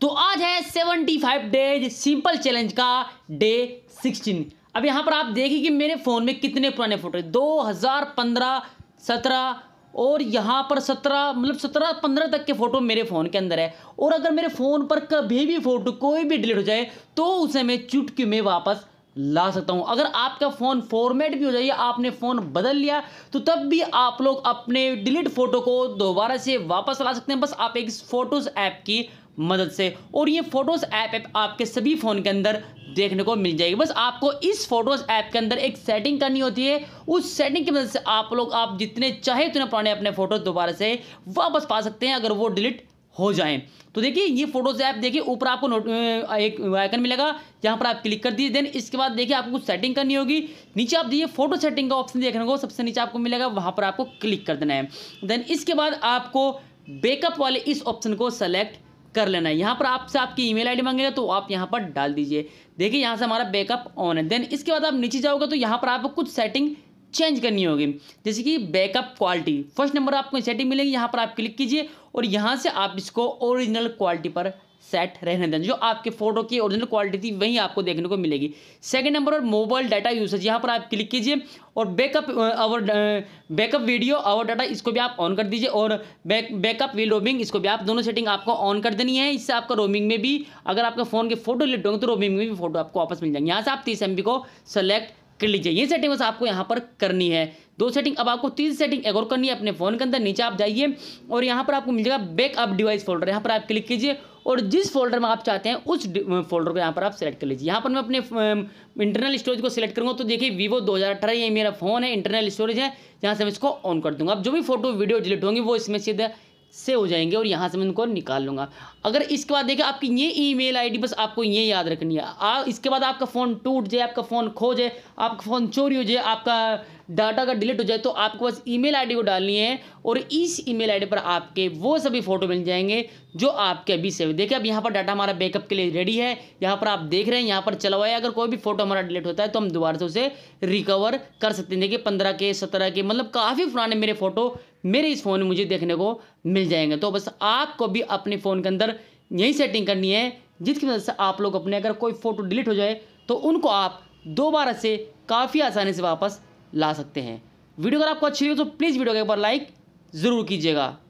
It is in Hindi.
तो आज है seventy five days simple challenge का डे सिक्सटीन अब यहाँ पर आप देखिए कि मेरे फ़ोन में कितने पुराने फ़ोटो हैं दो हज़ार पंद्रह सत्रह और यहाँ पर सत्रह मतलब सत्रह पंद्रह तक के फ़ोटो मेरे फ़ोन के अंदर है और अगर मेरे फ़ोन पर कभी भी फ़ोटो कोई भी डिलीट हो जाए तो उसे मैं चुटकी में वापस ला सकता हूँ अगर आपका फ़ोन फॉर्मेट भी हो जाए आपने फ़ोन बदल लिया तो तब भी आप लोग अपने डिलीट फ़ोटो को दोबारा से वापस ला सकते हैं बस आप एक फ़ोटोज़ ऐप की मदद से और ये फ़ोटोज़ ऐप आपके सभी फ़ोन के अंदर देखने को मिल जाएगी बस आपको इस फोटोज़ ऐप के अंदर एक सेटिंग करनी होती है उस सेटिंग की मदद से आप लोग आप जितने चाहे उतने पुराने अपने फ़ोटोज़ दोबारा से वापस पा सकते हैं अगर वो डिलीट हो जाए तो देखिए ये फोटोज ऐप देखिए ऊपर आपको नोट एक आइकन मिलेगा जहाँ पर आप क्लिक कर दीजिए देन इसके बाद देखिए आपको कुछ सेटिंग करनी होगी नीचे आप देखिए फोटो सेटिंग का ऑप्शन देखने को सबसे नीचे आपको मिलेगा वहाँ पर आपको क्लिक कर देना है देन इसके बाद आपको बैकअप वाले इस ऑप्शन को सेलेक्ट कर लेना है यहाँ पर आपसे आपकी ईमेल आईडी मांगेगा तो आप यहाँ पर डाल दीजिए देखिए यहाँ से हमारा बैकअप ऑन है देन इसके बाद आप नीचे जाओगे तो यहाँ पर आपको कुछ सेटिंग चेंज करनी होगी जैसे कि बैकअप क्वालिटी फर्स्ट नंबर आपको सेटिंग मिलेगी यहाँ पर आप क्लिक कीजिए और यहाँ से आप इसको ओरिजिनल क्वालिटी पर सेट रहने दें जो आपके फोटो की ओरिजिनल क्वालिटी थी वही आपको देखने को मिलेगी सेकंड नंबर और मोबाइल डाटा यूसेज यहाँ पर आप क्लिक कीजिए और बैकअप और बैकअप वीडियो और डाटा इसको भी आप ऑन कर दीजिए और बैक बैकअप वी रोमिंग इसको भी आप दोनों सेटिंग आपको ऑन कर देनी है इससे आपका रोमिंग में भी अगर आपके फ़ोन के फोटो लिट होंगे तो रोमिंग में भी फोटो आपको वापस मिल जाएंगे यहाँ से आप तीस एम को सेलेक्ट कर लीजिए ये सेटिंग बस आपको यहाँ पर करनी है दो सेटिंग अब आपको तीन सेटिंग एक और करनी है अपने फ़ोन के अंदर नीचे आप जाइए और यहाँ पर आपको मिल जाएगा बैकअप डिवाइस फोल्डर यहाँ पर आप क्लिक कीजिए और जिस फोल्डर में आप चाहते हैं उस फोल्डर को यहाँ पर आप सेलेक्ट कर लीजिए यहाँ पर मैं अपने इंटरनल स्टोरेज को सिलेक्ट करूँगा तो देखिए वीवो 2018 ये मेरा फ़ोन है इंटरनल स्टोरेज है यहाँ से मैं इसको ऑन कर दूँगा अब जो भी फोटो वीडियो डिलीट होंगी वो इसमें सीधे से हो जाएंगे और यहाँ से मैं उनको निकाल लूँगा अगर इसके बाद देखें आपकी ये ई मेल बस आपको ये याद रखनी है इसके बाद आपका फ़ोन टूट जाए आपका फ़ोन खो जाए आपका फ़ोन चोरी हो जाए आपका डाटा का डिलीट हो जाए तो आपको बस ईमेल आईडी को डालनी है और इस ईमेल आईडी पर आपके वो सभी फ़ोटो मिल जाएंगे जो आपके अभी सेव देखिए अब यहाँ पर डाटा हमारा बैकअप के लिए रेडी है यहाँ पर आप देख रहे हैं यहाँ पर चला हुआ है अगर कोई भी फोटो हमारा डिलीट होता है तो हम दोबारा से उसे रिकवर कर सकते हैं देखिए पंद्रह के सत्रह के मतलब काफ़ी पुराने मेरे फ़ोटो मेरे इस फ़ोन में मुझे देखने को मिल जाएंगे तो बस आपको भी अपने फ़ोन के अंदर यही सेटिंग करनी है जिसकी वजह से आप लोग अपने अगर कोई फ़ोटो डिलीट हो जाए तो उनको आप दोबारा से काफ़ी आसानी से वापस ला सकते हैं वीडियो अगर आपको अच्छी लगी तो प्लीज़ वीडियो के एक बार लाइक ज़रूर कीजिएगा